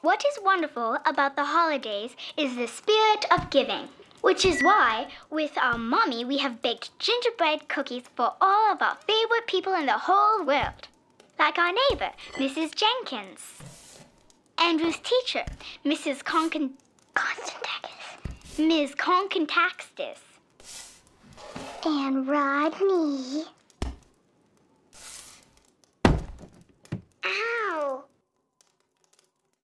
What is wonderful about the holidays is the spirit of giving, which is why, with our mommy, we have baked gingerbread cookies for all of our favorite people in the whole world, like our neighbor, Mrs. Jenkins, Andrew's teacher, Mrs. Conkin. Constantakis. Ms. Conkintaxis. And Rodney.